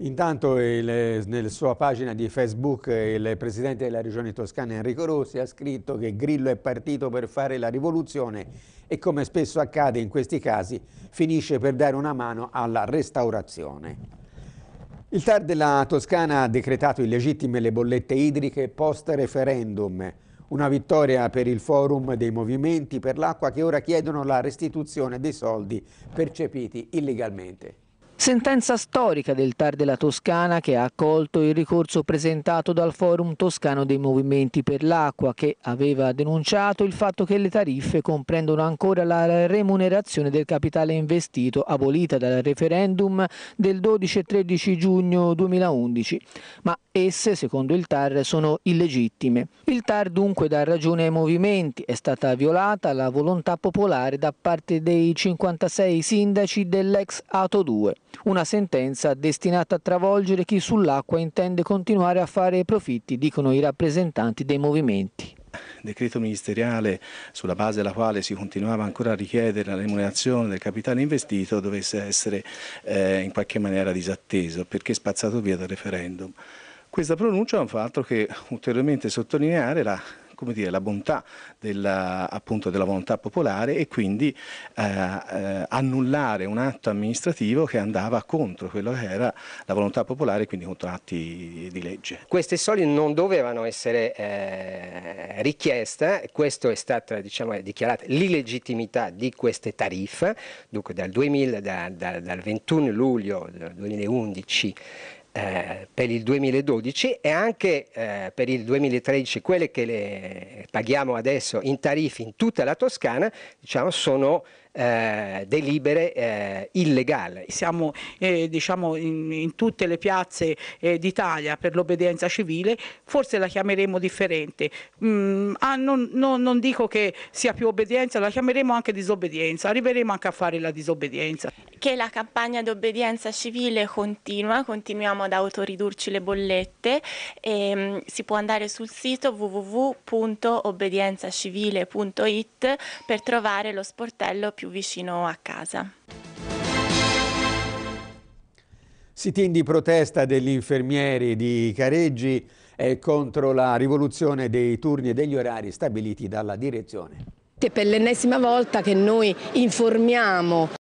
Intanto il, nella sua pagina di Facebook il presidente della regione toscana Enrico Rossi ha scritto che Grillo è partito per fare la rivoluzione e come spesso accade in questi casi finisce per dare una mano alla restaurazione. Il TAR della Toscana ha decretato illegittime le bollette idriche post referendum, una vittoria per il forum dei movimenti per l'acqua che ora chiedono la restituzione dei soldi percepiti illegalmente. Sentenza storica del TAR della Toscana che ha accolto il ricorso presentato dal Forum Toscano dei Movimenti per l'Acqua che aveva denunciato il fatto che le tariffe comprendono ancora la remunerazione del capitale investito abolita dal referendum del 12 e 13 giugno 2011, ma Esse, secondo il TAR, sono illegittime. Il TAR dunque dà ragione ai movimenti, è stata violata la volontà popolare da parte dei 56 sindaci dell'ex Ato 2, una sentenza destinata a travolgere chi sull'acqua intende continuare a fare profitti, dicono i rappresentanti dei movimenti decreto ministeriale sulla base della quale si continuava ancora a richiedere la remunerazione del capitale investito dovesse essere eh, in qualche maniera disatteso perché spazzato via dal referendum. Questa pronuncia non fa altro che ulteriormente sottolineare la come dire, la bontà della, appunto, della volontà popolare e quindi eh, eh, annullare un atto amministrativo che andava contro quello che era la volontà popolare e quindi contro atti di legge. Queste soglie non dovevano essere eh, richieste, questo è stata diciamo, dichiarata l'illegittimità di queste tariffe, dunque dal, 2000, da, da, dal 21 luglio 2011 eh, per il 2012 e anche eh, per il 2013 quelle che le paghiamo adesso in tariffi in tutta la Toscana diciamo, sono eh, delibere eh, illegale. Siamo eh, diciamo in, in, tutte le piazze eh, d'Italia per l'obbedienza civile, forse la chiameremo differente. Mm, ah, non, non, non, dico che sia più obbedienza, la chiameremo anche disobbedienza, arriveremo anche a fare la disobbedienza. Che la campagna d'obbedienza civile continua, continuiamo ad autoridurci le bollette, e, ehm, si può andare sul sito www.obbedienzacivile.it per trovare lo sportello più più vicino a casa. Sitin di protesta degli infermieri di Careggi e contro la rivoluzione dei turni e degli orari stabiliti dalla direzione. Per l'ennesima volta che noi informiamo